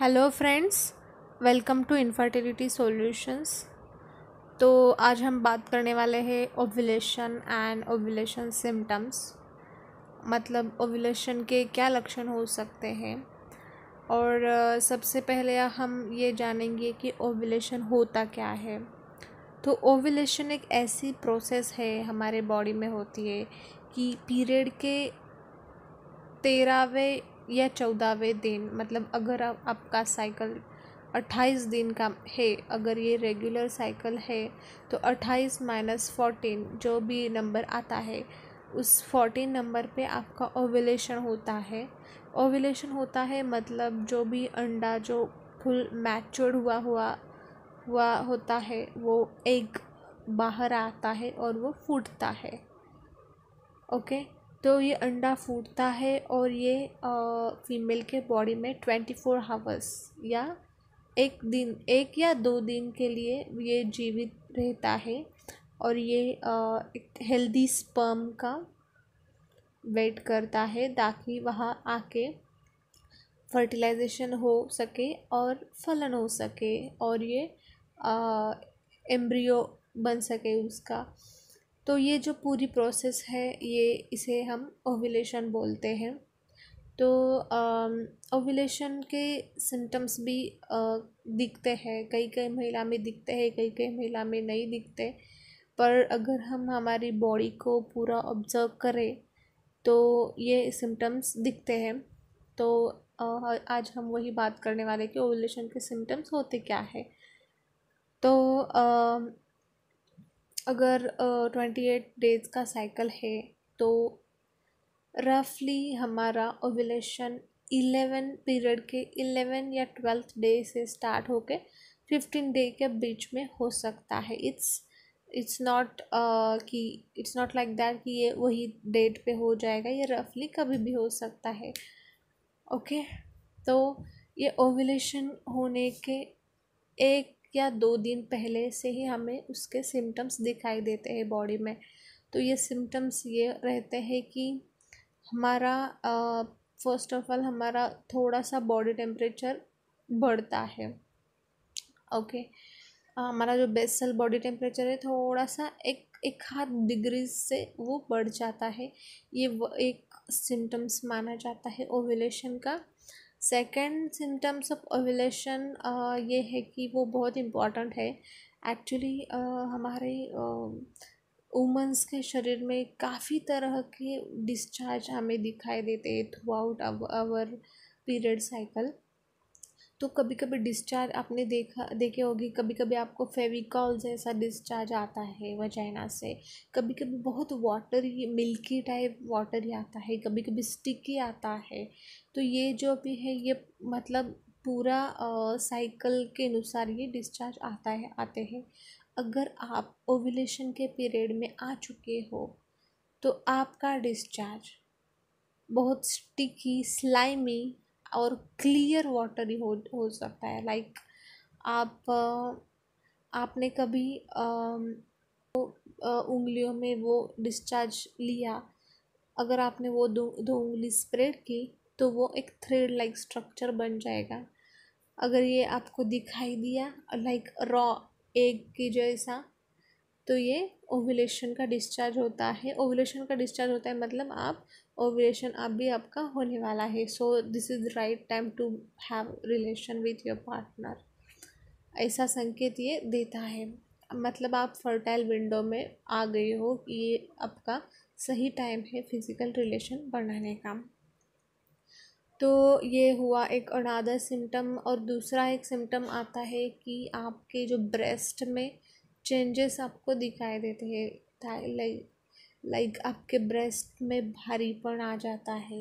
Hello friends welcome to infertility solutions तो आज हम बात करने वाले हैं ओव्यूलेशन एंड ओव्यूलेशन सिम्टम्स मतलब ओव्यूलेशन के क्या लक्षण हो सकते हैं और सबसे पहले हम ये जानेंगे कि ओव्यूलेशन होता क्या है तो ओव्यूलेशन एक ऐसी प्रोसेस है हमारे बॉडी में होती है कि पीरियड के तेरहवें यह चौदहवें दिन मतलब अगर आप, आपका साइकिल अट्ठाईस दिन का है अगर ये रेगुलर साइकिल है तो अट्ठाईस माइनस फोर्टीन जो भी नंबर आता है उस फोर्टीन नंबर पे आपका ओविलेशन होता है ओविलेशन होता है मतलब जो भी अंडा जो फुल मैचोर हुआ हुआ हुआ होता है वो एग बाहर आता है और वो फूटता है ओके तो ये अंडा फूटता है और ये फीमेल के बॉडी में ट्वेंटी फोर हावर्स या एक दिन एक या दो दिन के लिए ये जीवित रहता है और ये एक हेल्दी स्पर्म का वेट करता है ताकि वहाँ आके फर्टिलाइजेशन हो सके और फलन हो सके और ये एम्ब्रियो बन सके उसका तो ये जो पूरी प्रोसेस है ये इसे हम ओविलेशन बोलते हैं तो ओविलेशन के सिम्टम्स भी दिखते हैं कई कई महिला में दिखते हैं कई कई महिला में नहीं दिखते पर अगर हम हमारी बॉडी को पूरा ऑब्जर्व करें तो ये सिम्टम्स दिखते हैं तो आज हम वही बात करने वाले कि ओविलेशन के सिम्टम्स होते क्या है तो अगर ट्वेंटी एट डेज़ का साइकिल है तो रफली हमारा ओविलेशन इलेवन पीरियड के इलेवन या ट्वेल्थ डे से स्टार्ट होके फिफ्टीन डे के बीच में हो सकता है इट्स इट्स नॉट कि इट्स नॉट लाइक दैट कि ये वही डेट पे हो जाएगा ये रफली कभी भी हो सकता है ओके okay? तो ये ओविलेशन होने के एक या दो दिन पहले से ही हमें उसके सिम्टम्स दिखाई देते हैं बॉडी में तो ये सिम्टम्स ये रहते हैं कि हमारा फर्स्ट ऑफ ऑल हमारा थोड़ा सा बॉडी टेम्परेचर बढ़ता है ओके okay. हमारा जो बेसल बॉडी टेम्परेचर है थोड़ा सा एक एक हाथ डिग्री से वो बढ़ जाता है ये एक सिम्टम्स माना जाता है ओविलेशन का सेकेंड सिम्टम्स ऑफ ओवलेशन ये है कि वो बहुत इम्पॉर्टेंट है एक्चुअली uh, हमारे वुमेंस uh, के शरीर में काफ़ी तरह के डिस्चार्ज हमें दिखाई देते हैं throughout our period cycle तो कभी कभी डिस्चार्ज आपने देखा देखे होगी कभी कभी आपको फेविकॉल जैसा डिस्चार्ज आता है वजाइना से कभी कभी बहुत वाटरी मिल्की टाइप वाटर ही आता है कभी कभी स्टिकी आता है तो ये जो भी है ये मतलब पूरा साइकिल के अनुसार ये डिस्चार्ज आता है आते हैं अगर आप ओविलेशन के पीरियड में आ चुके हो तो आपका डिस्चार्ज बहुत स्टिकी स्लाइमी और क्लियर वाटर ही हो हो सकता है लाइक आप आपने कभी उंगलियों में वो डिस्चार्ज लिया अगर आपने वो दो दो उंगली स्प्रेड की तो वो एक थ्रेड लाइक स्ट्रक्चर बन जाएगा अगर ये आपको दिखाई दिया लाइक रॉ एग की जैसा तो ये ओवुलेशन का डिस्चार्ज होता है ओवुलेशन का डिस्चार्ज होता है मतलब आप ओवुलेशन अब भी आपका होने वाला है so this is right time to have relation with your partner ऐसा संकेत ये देता है मतलब आप फर्टाइल विंडो में आ गए हो ये आपका सही टाइम है फिज़िकल रिलेशन बढ़ाने का तो ये हुआ एक अनादर सिम्टम और दूसरा एक सिम्टम आता है कि आपके जो ब्रेस्ट में चेंजेस आपको दिखाई देते हैं लाइक लाइक आपके ब्रेस्ट में भारीपन आ जाता है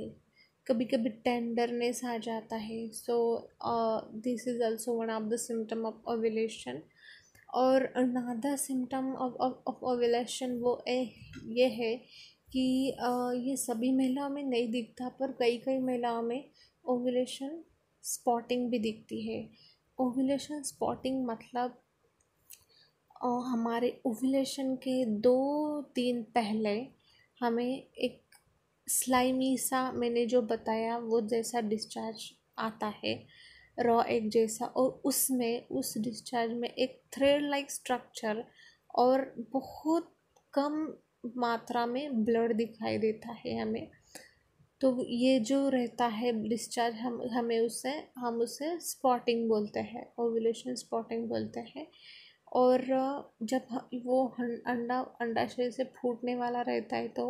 कभी कभी टेंडरनेस आ जाता है so this is also one of the symptom of ovulation और अनादा सिम्टम ऑफ ओविलेशन वो ए, ये है कि uh, ये सभी महिलाओं में नहीं दिखता पर कई कई महिलाओं में ओविलेशन स्पॉटिंग भी दिखती है ओविलेशन स्पॉटिंग मतलब और हमारे ओव्यूलेशन के दो दिन पहले हमें एक स्लाइमी सा मैंने जो बताया वो जैसा डिस्चार्ज आता है रॉ एक जैसा और उसमें उस डिस्चार्ज में एक थ्रेड लाइक स्ट्रक्चर और बहुत कम मात्रा में ब्लड दिखाई देता है हमें तो ये जो रहता है डिस्चार्ज हम हमें उसे हम उसे स्पॉटिंग बोलते हैं ओविलेशन स्पॉटिंग बोलते हैं और जब वो अंडा अंडाशय से फूटने वाला रहता है तो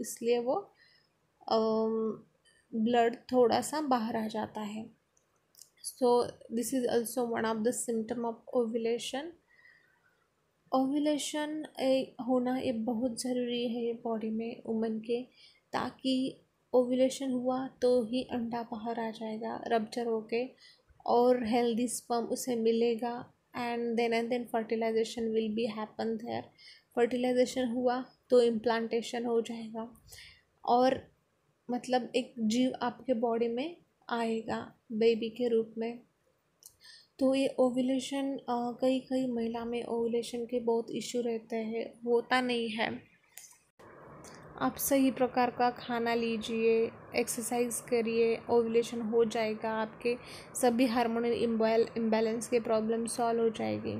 इसलिए वो ब्लड थोड़ा सा बाहर आ जाता है so this is also one of the symptom of ovulation ovulation होना ये बहुत ज़रूरी है बॉडी में उमन के ताकि ओविलेशन हुआ तो ही अंडा बाहर आ जाएगा रबचर होके और हेल्दी स्पम उसे मिलेगा and then and then fertilization will be happen there fertilization हुआ तो इम्प्लांटेशन हो जाएगा और मतलब एक जीव आपके बॉडी में आएगा बेबी के रूप में तो ये ओवुलेशन कई कई महिला में ओवुलेशन के बहुत इश्यू रहते हैं होता नहीं है आप सही प्रकार का खाना लीजिए एक्सरसाइज करिए ओवुलेशन हो जाएगा आपके सभी हार्मोनल इम्बैलेंस के प्रॉब्लम सॉल्व हो जाएगी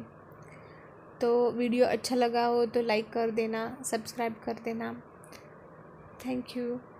तो वीडियो अच्छा लगा हो तो लाइक कर देना सब्सक्राइब कर देना थैंक यू